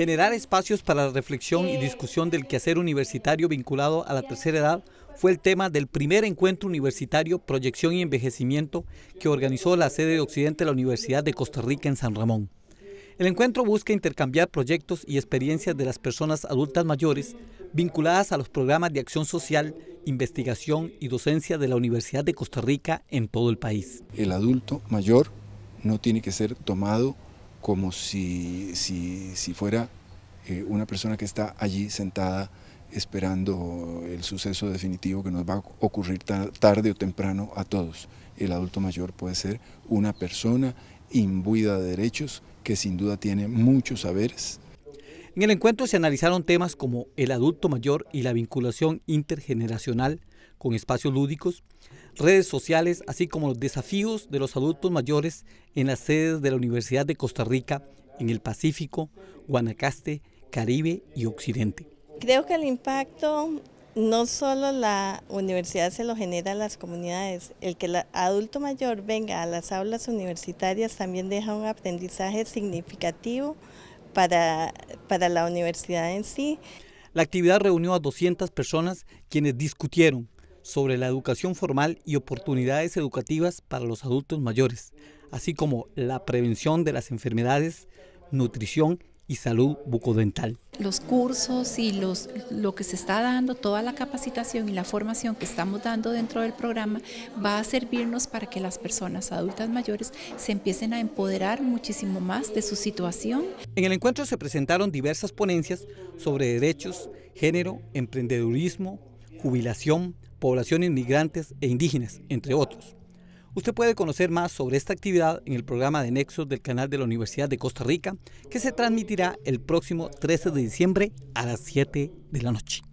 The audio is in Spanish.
Generar espacios para la reflexión y discusión del quehacer universitario vinculado a la tercera edad fue el tema del primer encuentro universitario Proyección y Envejecimiento que organizó la sede de Occidente de la Universidad de Costa Rica en San Ramón. El encuentro busca intercambiar proyectos y experiencias de las personas adultas mayores vinculadas a los programas de acción social, investigación y docencia de la Universidad de Costa Rica en todo el país. El adulto mayor no tiene que ser tomado como si, si, fuera eh, una persona que está allí sentada esperando el suceso definitivo que nos va a ocurrir tarde o temprano a todos. El adulto mayor puede ser una persona imbuida de derechos que sin duda tiene muchos saberes. En el encuentro se analizaron temas como el adulto mayor y la vinculación intergeneracional con espacios lúdicos, redes sociales, así como los desafíos de los adultos mayores en las sedes de la Universidad de Costa Rica en el Pacífico, Guanacaste, Caribe y Occidente. Creo que el impacto no solo la universidad se lo genera a las comunidades, el que el adulto mayor venga a las aulas universitarias también deja un aprendizaje significativo para, la universidad en sí. La actividad reunió a 200 personas quienes discutieron, sobre la educación formal y oportunidades educativas para los adultos mayores, así como la prevención de las enfermedades, nutrición y salud bucodental. Los cursos y los, lo que se está dando, toda la capacitación y la formación que estamos dando dentro del programa va a servirnos para que las personas adultas mayores se empiecen a empoderar muchísimo más de su situación. En el encuentro se presentaron diversas ponencias sobre derechos, género, emprendedurismo, jubilación, poblaciones migrantes e indígenas, entre otros. Usted puede conocer más sobre esta actividad en el programa de Nexos del canal de la Universidad de Costa Rica, que se transmitirá el próximo 13 de diciembre a las 7 de la noche.